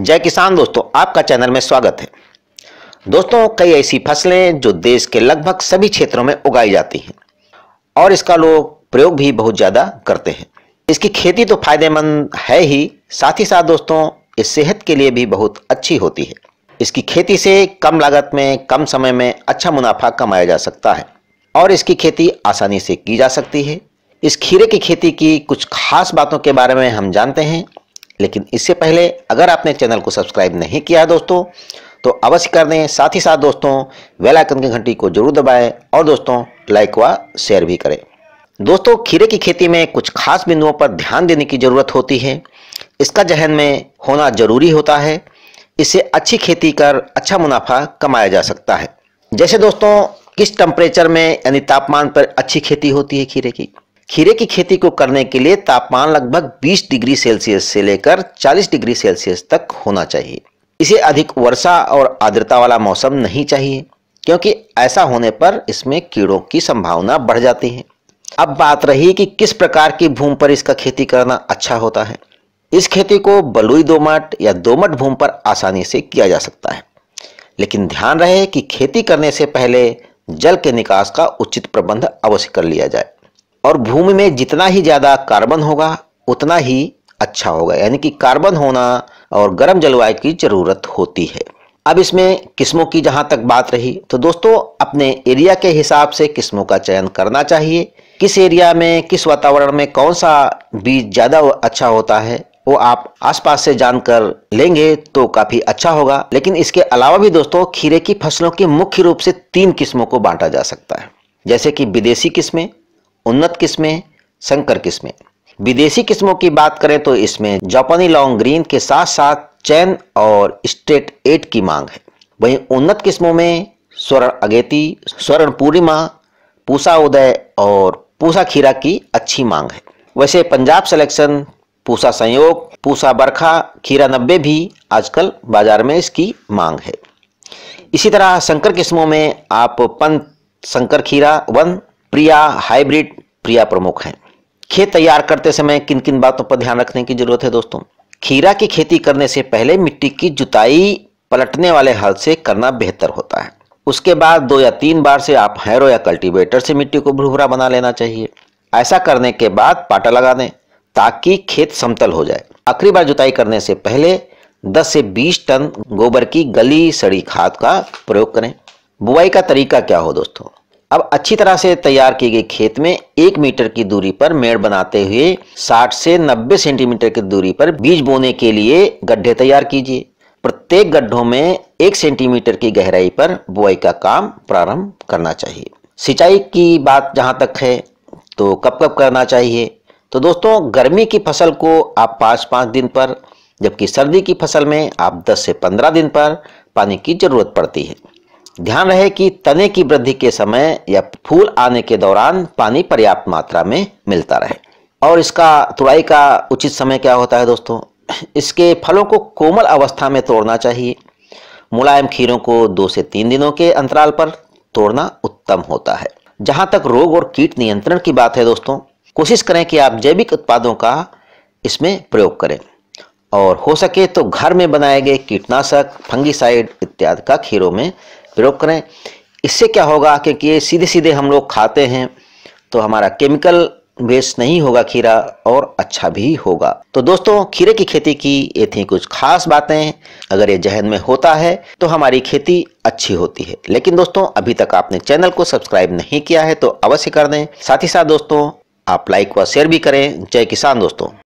जय किसान दोस्तों आपका चैनल में स्वागत है दोस्तों कई ऐसी फसलें जो देश के लगभग सभी क्षेत्रों में उगाई जाती हैं और इसका लोग प्रयोग भी बहुत ज़्यादा करते हैं इसकी खेती तो फायदेमंद है ही साथ ही साथ दोस्तों ये सेहत के लिए भी बहुत अच्छी होती है इसकी खेती से कम लागत में कम समय में अच्छा मुनाफा कमाया जा सकता है और इसकी खेती आसानी से की जा सकती है इस खीरे की खेती की कुछ खास बातों के बारे में हम जानते हैं लेकिन इससे पहले अगर आपने चैनल को सब्सक्राइब नहीं किया दोस्तों तो अवश्य कर दें साथ ही साथ दोस्तों वेल आइकन की घंटी को जरूर दबाएं और दोस्तों लाइक व शेयर भी करें दोस्तों खीरे की खेती में कुछ खास बिंदुओं पर ध्यान देने की ज़रूरत होती है इसका जहन में होना जरूरी होता है इससे अच्छी खेती कर अच्छा मुनाफा कमाया जा सकता है जैसे दोस्तों किस टेम्परेचर में यानी तापमान पर अच्छी खेती होती है खीरे की खीरे की खेती को करने के लिए तापमान लगभग 20 डिग्री सेल्सियस से लेकर 40 डिग्री सेल्सियस तक होना चाहिए इसे अधिक वर्षा और आर्द्रता वाला मौसम नहीं चाहिए क्योंकि ऐसा होने पर इसमें कीड़ों की संभावना बढ़ जाती है अब बात रही कि किस प्रकार की भूमि पर इसका खेती करना अच्छा होता है इस खेती को बलुई दोमट या दोमट भूमि पर आसानी से किया जा सकता है लेकिन ध्यान रहे कि खेती करने से पहले जल के निकास का उचित प्रबंध अवश्य कर लिया जाए और भूमि में जितना ही ज़्यादा कार्बन होगा उतना ही अच्छा होगा यानी कि कार्बन होना और गर्म जलवायु की ज़रूरत होती है अब इसमें किस्मों की जहां तक बात रही तो दोस्तों अपने एरिया के हिसाब से किस्मों का चयन करना चाहिए किस एरिया में किस वातावरण में कौन सा बीज ज़्यादा अच्छा होता है वो आप आसपास से जानकर लेंगे तो काफ़ी अच्छा होगा लेकिन इसके अलावा भी दोस्तों खीरे की फसलों की मुख्य रूप से तीन किस्मों को बांटा जा सकता है जैसे कि विदेशी किस्में उन्नत किस्में संकर किस्में विदेशी किस्मों की बात करें तो इसमें जापानी लॉन्ग ग्रीन के साथ साथ चैन और स्टेट एट की मांग है वहीं उन्नत किस्मों में स्वर्ण अगेती स्वर्ण पूर्णिमा पूसा उदय और पूसा खीरा की अच्छी मांग है वैसे पंजाब सिलेक्शन पूसा संयोग पूसा बरखा खीरा नब्बे भी आजकल बाजार में इसकी मांग है इसी तरह संकर किस्मों में आप पंत संकर खीरा वन प्रिया हाइब्रिड प्रिया प्रमुख है खेत तैयार करते समय किन किन बातों पर ध्यान रखने की जरूरत है दोस्तों खीरा की खेती करने से पहले मिट्टी की जुताई पलटने वाले हल से करना बेहतर होता है उसके बाद दो या तीन बार से आप हैरो या कल्टीवेटर से मिट्टी को भुरभुरा बना लेना चाहिए ऐसा करने के बाद पाटा लगा दें ताकि खेत समतल हो जाए आखिरी बार जुताई करने से पहले 10 से 20 टन गोबर की गली सड़ी खाद का प्रयोग करें बुआई का तरीका क्या हो दोस्तों अब अच्छी तरह से तैयार किए गए खेत में एक मीटर की दूरी पर मेड़ बनाते हुए 60 से 90 सेंटीमीटर की दूरी पर बीज बोने के लिए गड्ढे तैयार कीजिए प्रत्येक गड्ढों में एक सेंटीमीटर की गहराई पर बुआई का काम प्रारंभ करना चाहिए सिंचाई की बात जहां तक है तो कब कब करना चाहिए तो दोस्तों गर्मी की फसल को आप पाँच पाँच दिन पर जबकि सर्दी की फसल में आप दस से पंद्रह दिन पर पानी की ज़रूरत पड़ती है ध्यान रहे कि तने की वृद्धि के समय या फूल आने के दौरान पानी पर्याप्त मात्रा में मिलता रहे और इसका तुड़ाई का उचित समय क्या होता है दोस्तों इसके फलों को कोमल अवस्था में तोड़ना चाहिए मुलायम खीरों को दो से तीन दिनों के अंतराल पर तोड़ना उत्तम होता है जहां तक रोग और कीट नियंत्रण की बात है दोस्तों कोशिश करें कि आप जैविक उत्पादों का इसमें प्रयोग करें और हो सके तो घर में बनाए गए कीटनाशक फंगिसाइड इत्यादि का खीरों में प्रयोग करें इससे क्या होगा क्योंकि ये सीधे सीधे हम लोग खाते हैं तो हमारा केमिकल वेस्ट नहीं होगा खीरा और अच्छा भी होगा तो दोस्तों खीरे की खेती की ये थी कुछ खास बातें अगर ये जहन में होता है तो हमारी खेती अच्छी होती है लेकिन दोस्तों अभी तक आपने चैनल को सब्सक्राइब नहीं किया है तो अवश्य कर दें साथ ही साथ दोस्तों आप लाइक व शेयर भी करें जय किसान दोस्तों